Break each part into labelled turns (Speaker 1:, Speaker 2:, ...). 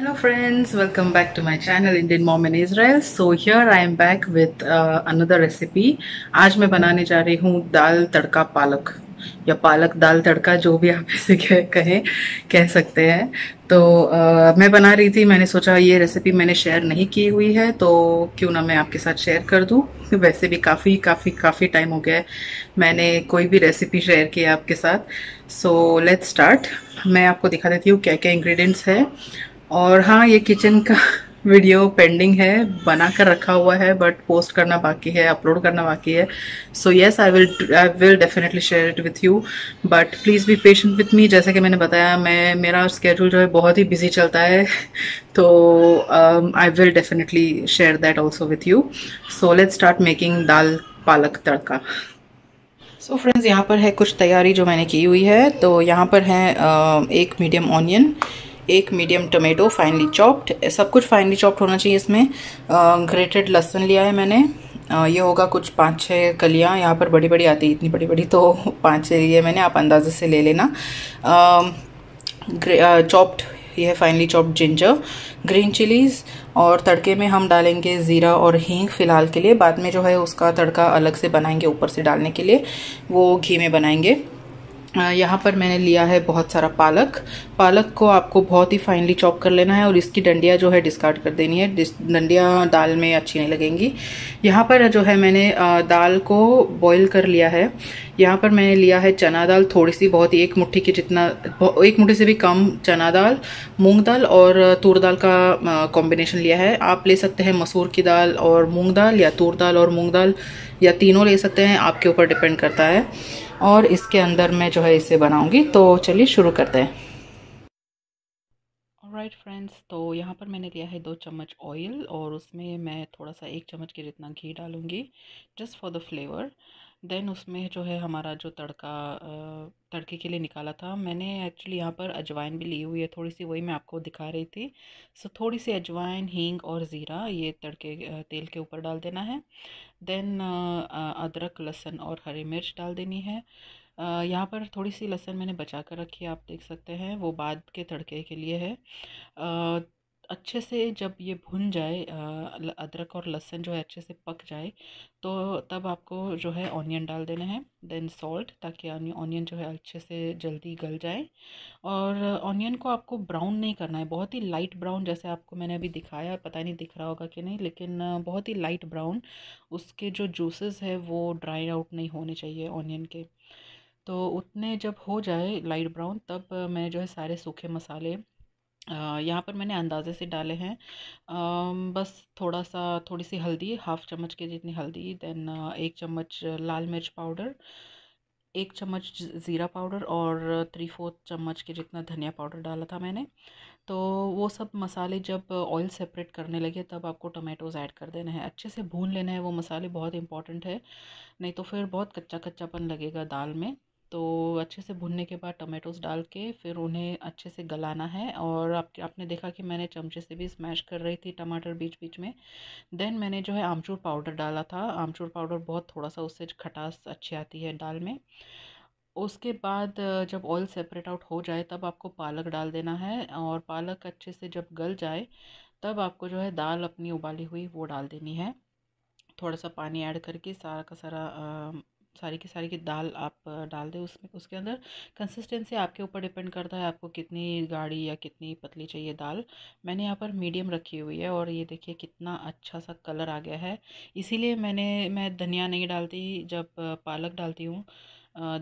Speaker 1: hello friends welcome back to my channel indian mom in israel so here i am back with uh, another recipe aaj main banane ja rahi hu dal tadka palak या पालक दाल तड़का जो भी आप इसे कह, कहें कह सकते हैं तो आ, uh, मैं बना रही थी मैंने सोचा ये रेसिपी मैंने शेयर नहीं की हुई है तो क्यों ना मैं आपके साथ शेयर कर दूँ वैसे भी काफ़ी काफ़ी काफ़ी टाइम हो गया है मैंने कोई भी रेसिपी शेयर की आपके साथ सो लेट्स स्टार्ट मैं आपको दिखा देती हूँ क्या क्या इंग्रेडिएंट्स है और हाँ ये किचन का वीडियो पेंडिंग है बना कर रखा हुआ है बट पोस्ट करना बाकी है अपलोड करना बाकी है so yes I will I will definitely share it with you but please be patient with me जैसे कि मैंने बताया मैं मेरा स्केड्यूल जो है बहुत ही बिजी चलता है तो I will definitely share that also with you so let start making dal palak tadka so friends यहाँ पर है कुछ तैयारी जो मैंने की हुई है तो यहाँ पर है uh, एक मीडियम ऑनियन एक मीडियम टमेटो फाइनली चॉप्ड सब कुछ फाइनली चॉप्ड होना चाहिए इसमें ग्रेटेड लहसन लिया है मैंने आ, ये होगा कुछ पाँच छः कलियाँ यहाँ पर बड़ी बड़ी आती इतनी बड़ी बड़ी तो पाँच छः ये मैंने आप अंदाजे से ले लेना चॉप्ड ये है finely chopped ginger green chillies और तड़के में हम डालेंगे ज़ीरा और हींग फ़िलहाल के लिए बाद में जो है उसका तड़का अलग से बनाएंगे ऊपर से डालने के लिए वो घी में बनाएंगे यहाँ पर मैंने लिया है बहुत सारा पालक पालक को आपको बहुत ही फाइनली चॉप कर लेना है और इसकी डंडिया जो है डिस्कार्ड कर देनी है डंडिया दाल में अच्छी नहीं लगेंगी यहाँ पर जो है मैंने दाल को बॉईल कर लिया है यहाँ पर मैंने लिया है चना दाल थोड़ी सी बहुत ही एक मुट्ठी के जितना एक मुट्ठी से भी कम चना दाल मूंग दाल और तूर दाल का कॉम्बिनेशन लिया है आप ले सकते हैं मसूर की दाल और मूंग दाल या तूर दाल और मूंग दाल या तीनों ले सकते हैं आपके ऊपर डिपेंड करता है और इसके अंदर मैं जो है इसे बनाऊँगी तो चलिए शुरू करते हैं राइट right फ्रेंड्स तो यहाँ पर मैंने लिया है दो चम्मच ऑयल और उसमें मैं थोड़ा सा एक चम्मच के जितना घी डालूंगी just for the flavour then उसमें जो है हमारा जो तड़का तड़के के लिए निकाला था मैंने एक्चुअली यहाँ पर अजवाइन भी ली हुई है थोड़ी सी वही मैं आपको दिखा रही थी सो थोड़ी सी अजवाइन हींग और ज़ीरा ये तड़के तेल के ऊपर डाल देना है देन अदरक लहसन और हरी मिर्च डाल देनी है यहाँ पर थोड़ी सी लहसुन मैंने बचा कर रखी है आप देख सकते हैं वो बाद के तड़के के लिए है अच्छे से जब ये भुन जाए अदरक और लहसुन जो है अच्छे से पक जाए तो तब आपको जो है ऑनियन डाल देना है देन सॉल्ट ताकि ऑनियन जो है अच्छे से जल्दी गल जाए और ऑनियन को आपको ब्राउन नहीं करना है बहुत ही लाइट ब्राउन जैसे आपको मैंने अभी दिखाया पता नहीं दिख रहा होगा कि नहीं लेकिन बहुत ही लाइट ब्राउन उसके जो जूसेस है वो ड्राई आउट नहीं होने चाहिए ऑनियन के तो उतने जब हो जाए लाइट ब्राउन तब मैंने जो है सारे सूखे मसाले यहाँ पर मैंने अंदाज़े से डाले हैं बस थोड़ा सा थोड़ी सी हल्दी हाफ़ चम्मच के जितनी हल्दी देन एक चम्मच लाल मिर्च पाउडर एक चम्मच ज़ीरा पाउडर और थ्री फोर्थ चम्मच के जितना धनिया पाउडर डाला था मैंने तो वो सब मसाले जब ऑयल सेपरेट करने लगे तब आपको टमाटोज़ ऐड कर देना है अच्छे से भून लेना है वो मसाले बहुत इंपॉर्टेंट है नहीं तो फिर बहुत कच्चा कच्चापन लगेगा दाल में तो अच्छे से भुनने के बाद टमेटोज़ डाल के फिर उन्हें अच्छे से गलाना है और आप आपने देखा कि मैंने चमचे से भी स्मैश कर रही थी टमाटर बीच बीच में देन मैंने जो है आमचूर पाउडर डाला था आमचूर पाउडर बहुत थोड़ा सा उससे खटास अच्छी आती है दाल में उसके बाद जब ऑयल सेपरेट आउट हो जाए तब आपको पालक डाल देना है और पालक अच्छे से जब गल जाए तब आपको जो है दाल अपनी उबाली हुई वो डाल देनी है थोड़ा सा पानी ऐड करके सारा का सारा सारी की सारी की दाल आप डाल दें उसमें उसके अंदर कंसिस्टेंसी आपके ऊपर डिपेंड करता है आपको कितनी गाढ़ी या कितनी पतली चाहिए दाल मैंने यहाँ पर मीडियम रखी हुई है और ये देखिए कितना अच्छा सा कलर आ गया है इसीलिए मैंने मैं धनिया नहीं डालती जब पालक डालती हूँ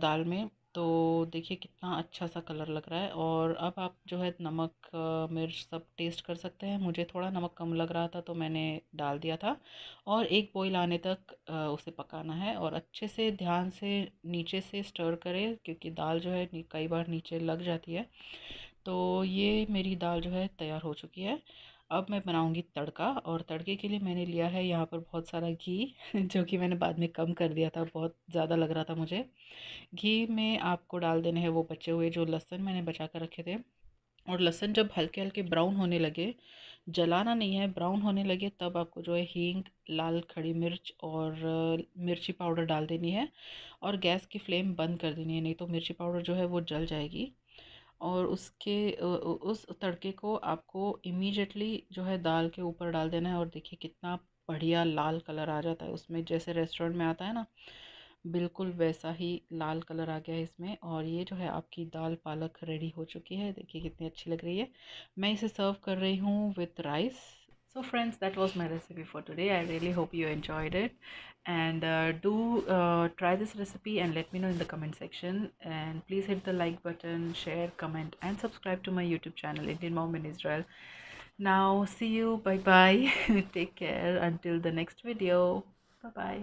Speaker 1: दाल में तो देखिए कितना अच्छा सा कलर लग रहा है और अब आप जो है नमक मिर्च सब टेस्ट कर सकते हैं मुझे थोड़ा नमक कम लग रहा था तो मैंने डाल दिया था और एक बॉईल आने तक उसे पकाना है और अच्छे से ध्यान से नीचे से स्टर करें क्योंकि दाल जो है कई बार नीचे लग जाती है तो ये मेरी दाल जो है तैयार हो चुकी है अब मैं बनाऊंगी तड़का और तड़के के लिए मैंने लिया है यहाँ पर बहुत सारा घी जो कि मैंने बाद में कम कर दिया था बहुत ज़्यादा लग रहा था मुझे घी में आपको डाल देने हैं वो बचे हुए जो लहसुन मैंने बचा कर रखे थे और लहसुन जब हल्के हल्के ब्राउन होने लगे जलाना नहीं है ब्राउन होने लगे तब आपको जो है हींग लाल खड़ी मिर्च और मिर्ची पाउडर डाल देनी है और गैस की फ्लेम बंद कर देनी है नहीं तो मिर्ची पाउडर जो है वो जल जाएगी और उसके उस तड़के को आपको इमीडिएटली जो है दाल के ऊपर डाल देना है और देखिए कितना बढ़िया लाल कलर आ जाता है उसमें जैसे रेस्टोरेंट में आता है ना बिल्कुल वैसा ही लाल कलर आ गया है इसमें और ये जो है आपकी दाल पालक रेडी हो चुकी है देखिए कितनी अच्छी लग रही है मैं इसे सर्व कर रही हूँ with rice so friends that was my recipe for today i really hope you enjoyed it and uh, do uh, try this recipe and let me know in the comment section and please hit the like button share comment and subscribe to my youtube channel indian mom in israel now see you bye bye take care until the next video bye bye